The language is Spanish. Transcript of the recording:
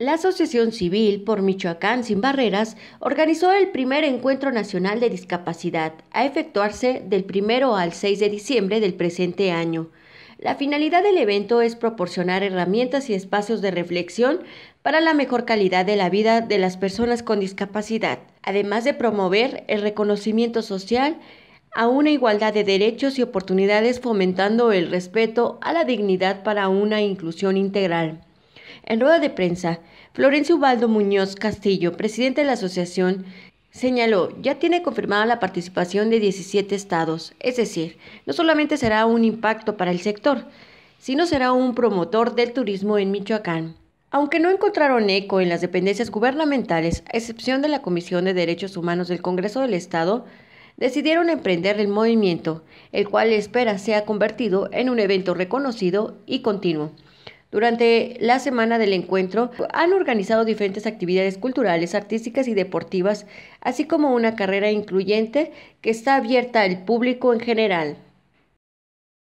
La Asociación Civil por Michoacán Sin Barreras organizó el primer encuentro nacional de discapacidad a efectuarse del 1 al 6 de diciembre del presente año. La finalidad del evento es proporcionar herramientas y espacios de reflexión para la mejor calidad de la vida de las personas con discapacidad, además de promover el reconocimiento social a una igualdad de derechos y oportunidades fomentando el respeto a la dignidad para una inclusión integral. En rueda de prensa, Florencio Ubaldo Muñoz Castillo, presidente de la asociación, Señaló, ya tiene confirmada la participación de 17 estados, es decir, no solamente será un impacto para el sector, sino será un promotor del turismo en Michoacán. Aunque no encontraron eco en las dependencias gubernamentales, a excepción de la Comisión de Derechos Humanos del Congreso del Estado, decidieron emprender el movimiento, el cual espera sea convertido en un evento reconocido y continuo. Durante la semana del encuentro han organizado diferentes actividades culturales, artísticas y deportivas, así como una carrera incluyente que está abierta al público en general.